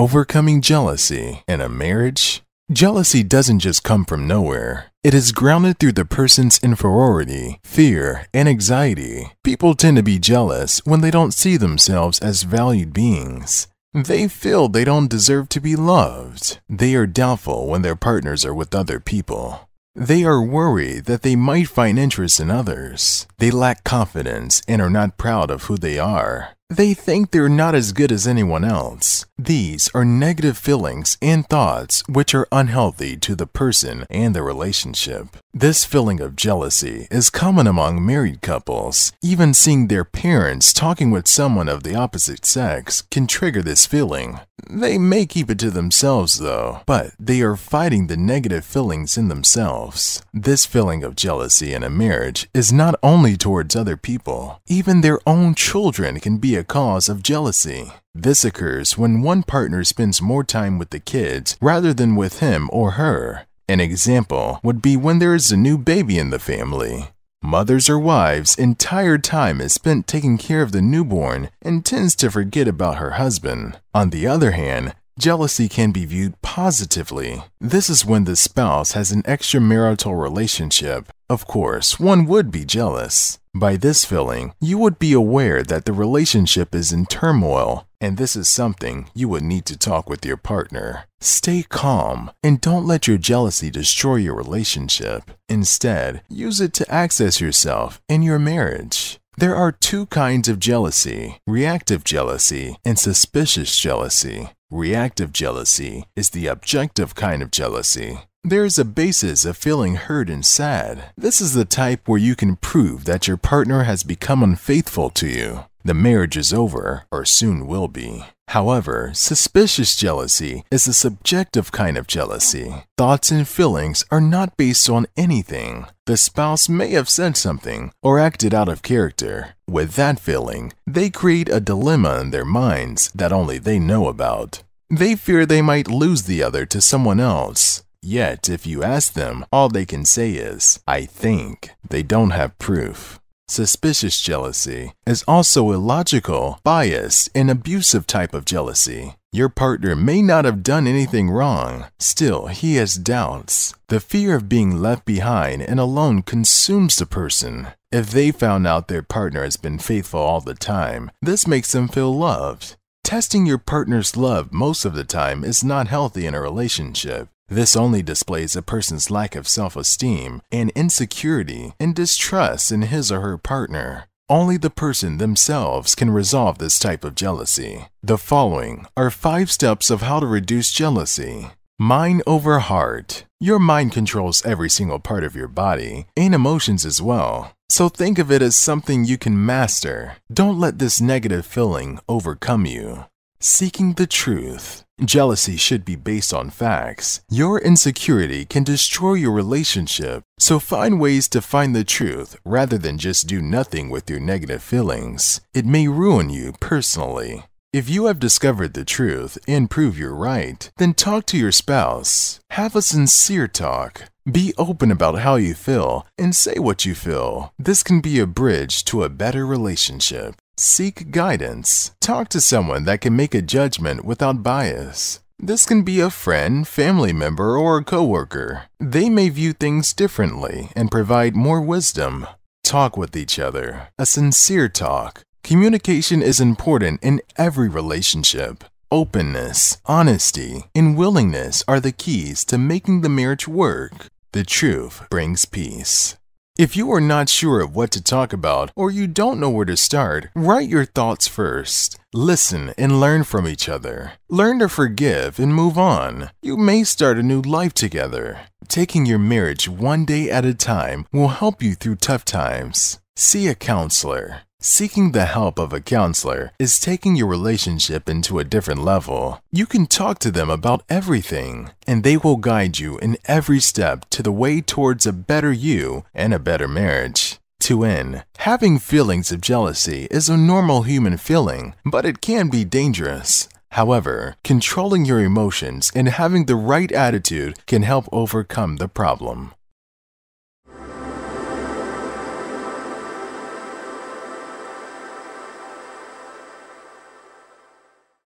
Overcoming Jealousy in a Marriage? Jealousy doesn't just come from nowhere. It is grounded through the person's inferiority, fear, and anxiety. People tend to be jealous when they don't see themselves as valued beings. They feel they don't deserve to be loved. They are doubtful when their partners are with other people. They are worried that they might find interest in others. They lack confidence and are not proud of who they are. They think they're not as good as anyone else. These are negative feelings and thoughts which are unhealthy to the person and the relationship. This feeling of jealousy is common among married couples. Even seeing their parents talking with someone of the opposite sex can trigger this feeling. They may keep it to themselves, though, but they are fighting the negative feelings in themselves. This feeling of jealousy in a marriage is not only towards other people, even their own children can be a cause of jealousy. This occurs when one partner spends more time with the kids rather than with him or her. An example would be when there is a new baby in the family. Mothers or wives' entire time is spent taking care of the newborn and tends to forget about her husband. On the other hand, jealousy can be viewed positively. This is when the spouse has an extramarital relationship. Of course, one would be jealous. By this feeling, you would be aware that the relationship is in turmoil and this is something you would need to talk with your partner. Stay calm and don't let your jealousy destroy your relationship. Instead, use it to access yourself and your marriage. There are two kinds of jealousy reactive jealousy and suspicious jealousy. Reactive jealousy is the objective kind of jealousy. There is a basis of feeling hurt and sad. This is the type where you can prove that your partner has become unfaithful to you. The marriage is over, or soon will be. However, suspicious jealousy is a subjective kind of jealousy. Thoughts and feelings are not based on anything. The spouse may have said something or acted out of character. With that feeling, they create a dilemma in their minds that only they know about. They fear they might lose the other to someone else. Yet, if you ask them, all they can say is, I think. They don't have proof. Suspicious jealousy is also illogical, biased, and abusive type of jealousy. Your partner may not have done anything wrong, still, he has doubts. The fear of being left behind and alone consumes the person. If they found out their partner has been faithful all the time, this makes them feel loved. Testing your partner's love most of the time is not healthy in a relationship. This only displays a person's lack of self-esteem and insecurity and distrust in his or her partner. Only the person themselves can resolve this type of jealousy. The following are five steps of how to reduce jealousy. Mind over heart. Your mind controls every single part of your body and emotions as well. So think of it as something you can master. Don't let this negative feeling overcome you. Seeking the truth. Jealousy should be based on facts. Your insecurity can destroy your relationship, so find ways to find the truth rather than just do nothing with your negative feelings. It may ruin you personally. If you have discovered the truth and prove you're right, then talk to your spouse. Have a sincere talk. Be open about how you feel and say what you feel. This can be a bridge to a better relationship. Seek guidance. Talk to someone that can make a judgment without bias. This can be a friend, family member, or a coworker. They may view things differently and provide more wisdom. Talk with each other. A sincere talk. Communication is important in every relationship. Openness, honesty, and willingness are the keys to making the marriage work. The truth brings peace. If you are not sure of what to talk about or you don't know where to start, write your thoughts first. Listen and learn from each other. Learn to forgive and move on. You may start a new life together. Taking your marriage one day at a time will help you through tough times. See a counselor. Seeking the help of a counselor is taking your relationship into a different level. You can talk to them about everything, and they will guide you in every step to the way towards a better you and a better marriage. To end, having feelings of jealousy is a normal human feeling, but it can be dangerous. However, controlling your emotions and having the right attitude can help overcome the problem.